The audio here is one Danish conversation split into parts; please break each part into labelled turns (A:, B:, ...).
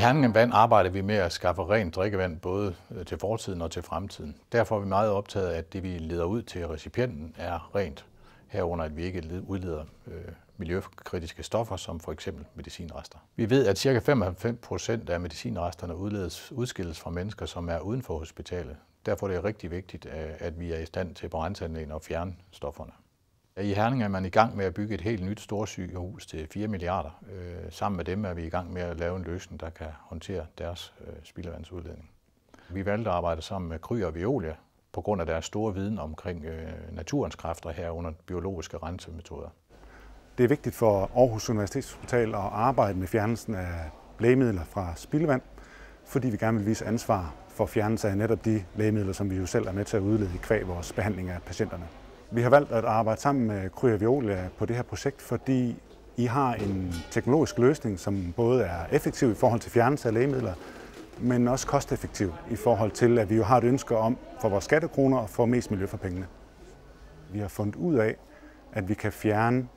A: Herningen Vand arbejder vi med at skaffe rent drikkevand både øh, til fortiden og til fremtiden. Derfor er vi meget optaget af, at det vi leder ud til recipienten er rent. Herunder at vi ikke udleder øh, miljøkritiske stoffer, som for eksempel medicinrester. Vi ved, at ca. 95 af medicinresterne udledes, udskilles fra mennesker, som er uden for hospitalet. Derfor er det rigtig vigtigt, at vi er i stand til på og fjerne stofferne. I Herning er man i gang med at bygge et helt nyt storsygehus til 4 milliarder. Øh, sammen med dem er vi i gang med at lave en løsning, der kan håndtere deres øh, spildevandsudledning. Vi valgte at arbejde sammen med Kry og Violia på grund af deres store viden omkring øh, naturens kræfter herunder biologiske
B: rensemetoder. Det er vigtigt for Aarhus Universitetshospital at arbejde med fjernelsen af lægemidler fra spildevand, fordi vi gerne vil vise ansvar for fjernelse af netop de lægemidler, som vi jo selv er med til at udlede i kvæg vores behandling af patienterne. Vi har valgt at arbejde sammen med Kryer Viola på det her projekt, fordi I har en teknologisk løsning, som både er effektiv i forhold til fjernelse af lægemidler, men også kosteffektiv i forhold til, at vi jo har et ønske om for vores skattekroner at få mest miljø for pengene. Vi har fundet ud af, at vi kan fjerne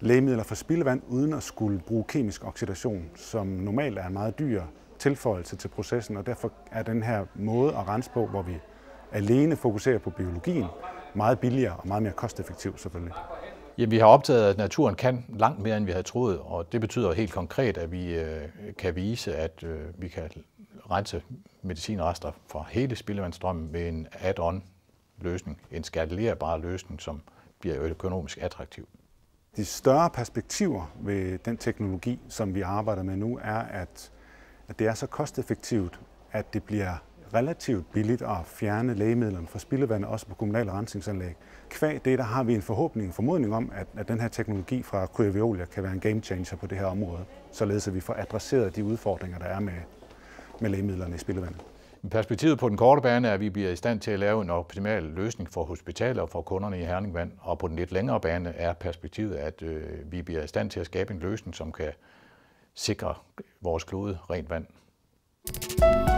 B: lægemidler fra spildevand uden at skulle bruge kemisk oxidation, som normalt er en meget dyr tilføjelse til processen, og derfor er den her måde at rense på, hvor vi alene fokuserer på biologien, meget billigere og meget mere kosteffektivt selvfølgelig.
A: Ja, vi har optaget, at naturen kan langt mere, end vi havde troet, og det betyder helt konkret, at vi øh, kan vise, at øh, vi kan rense medicinrester fra hele spildevandstrømmen med en add-on løsning, en skalerbar løsning, som bliver økonomisk
B: attraktiv. De større perspektiver ved den teknologi, som vi arbejder med nu, er, at, at det er så kosteffektivt, at det bliver relativt billigt at fjerne lægemidlerne fra spildevandet, også på kommunale rensningsanlæg. Kvæg det, der har vi en forhåbning, en formodning om, at, at den her teknologi fra Cryoveolia kan være en game changer på det her område, således at vi får adresseret de udfordringer, der er med, med lægemidlerne i spildevandet. Perspektivet på den korte
A: bane er, at vi bliver i stand til at lave en optimal løsning for hospitaler og for kunderne i Herningvand. og på den lidt længere bane er perspektivet, at øh, vi bliver i stand til at skabe en løsning, som kan sikre vores klode rent vand.